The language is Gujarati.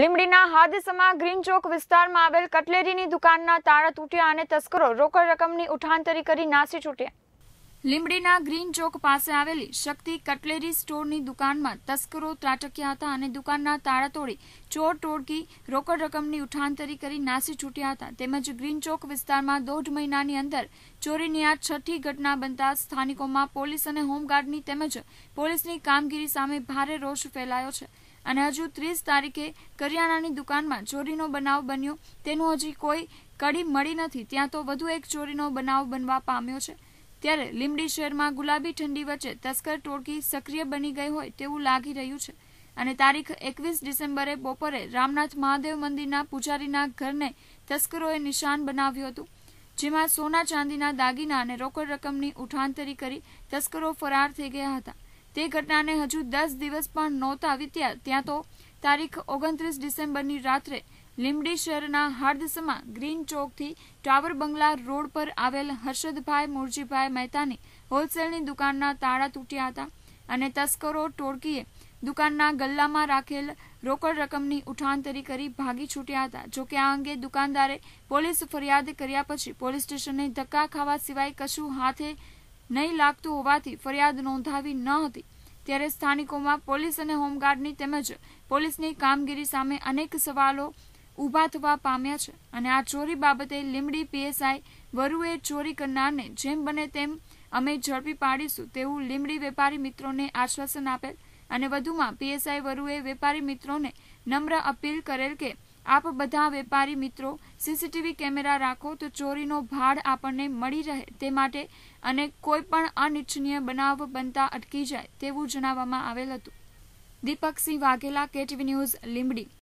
લીમડીના હાદસામાં ગ્રીન ચોક વિસ્તારમાં આવેલ કટલેરીની દુકાનના તાળા તૂટ્યા અને તસ્કરો રોકડ રકમની ઉઠાંતરી કરી નાસી છૂટ્યા લીમડીના ગ્રીન ચોક પાસે આવેલી શક્તિ કટલેરી સ્ટોરની દુકાનમાં તસ્કરો ત્રાટક્યા હતા અને દુકાનના તાળા તોડી ચોર ટોળકી રોકડ રકમની ઉઠાંતરી કરી નાસી છૂટ્યા હતા તેમજ ગ્રીન ચોક વિસ્તારમાં દોઢ મહિનાની અંદર ચોરીની આ છઠ્ઠી ઘટના બનતા સ્થાનિકોમાં પોલીસ અને હોમગાર્ડની તેમજ પોલીસની કામગીરી સામે ભારે રોષ ફેલાયો છે અને હજુ ત્રીસ તારીખે કરિયાણાની દુકાનમાં ચોરીનો બનાવ બન્યો તેનું હજી કોઈ કડી મળી નથી ત્યાં તો વધુ એક ચોરીનો બનાવ બનવા પામ્યો છે ત્યારે લીમડી શહેરમાં ગુલાબી ઠંડી વચ્ચે તસ્કર ટોળકી સક્રિય બની ગઈ હોય તેવું લાગી રહ્યું છે અને તારીખ એકવીસ ડિસેમ્બરે બપોરે રામનાથ મહાદેવ મંદિરના પૂજારીના ઘરને તસ્કરોએ નિશાન બનાવ્યું હતું જેમાં સોના ચાંદીના દાગીના અને રોકડ રકમની ઉઠાંતરી કરી તસ્કરો ફરાર થઈ ગયા હતા તે ઘટનાને હજુ દસ દિવસ પણ નહોતા વીત્યા ત્યાં તો તારીખ ઓગણત્રીસ ડિસેમ્બરની રાત્રે લીંબડી શહેરના હાર્દસમાં ગ્રીન ચોકથી ટાવર બંગલા રોડ પર આવેલ હર્ષદભાઈ મુરજીભાઈ મહેતાની હોલસેલની દુકાનના તાળા તૂટ્યા હતા અને તસ્કરો ટોળકીએ દુકાનના ગલ્લામાં રાખેલ રોકડ રકમની ઉઠાંતરી કરી ભાગી છૂટ્યા હતા જોકે આ અંગે દુકાનદારે પોલીસ ફરિયાદ કર્યા પછી પોલીસ સ્ટેશને ધક્કા ખાવા સિવાય કશું હાથે નહીં લાગતું હોવાથી ફરિયાદ નોંધાવી ન હતી ત્યારે સ્થાનિકોમાં પોલીસ અને હોમગાર્ડની તેમજ પોલીસની કામગીરી સામે અનેક સવાલો ઊભા થવા પામ્યા છે અને આ ચોરી બાબતે લીમડી પીએસઆઈ વરુએ ચોરી કરનારને જેમ બને તેમ અમે ઝડપી પાડીશું તેવું લીમડી વેપારી મિત્રોને આશ્વાસન આપેલ અને વધુમાં પીએસઆઈ વરુએ વેપારી મિત્રોને નમ્ર અપીલ કરેલ કે આપ બધા વેપારી મિત્રો સીસીટીવી કેમેરા રાખો તો ચોરીનો ભાડ આપણને મળી રહે તે માટે અને કોઈ પણ અનિચ્છનીય બનાવ બનતા અટકી જાય તેવું જણાવવામાં આવેલ હતું દીપકસિંહ વાઘેલા કેટવી ન્યૂઝ લીંબડી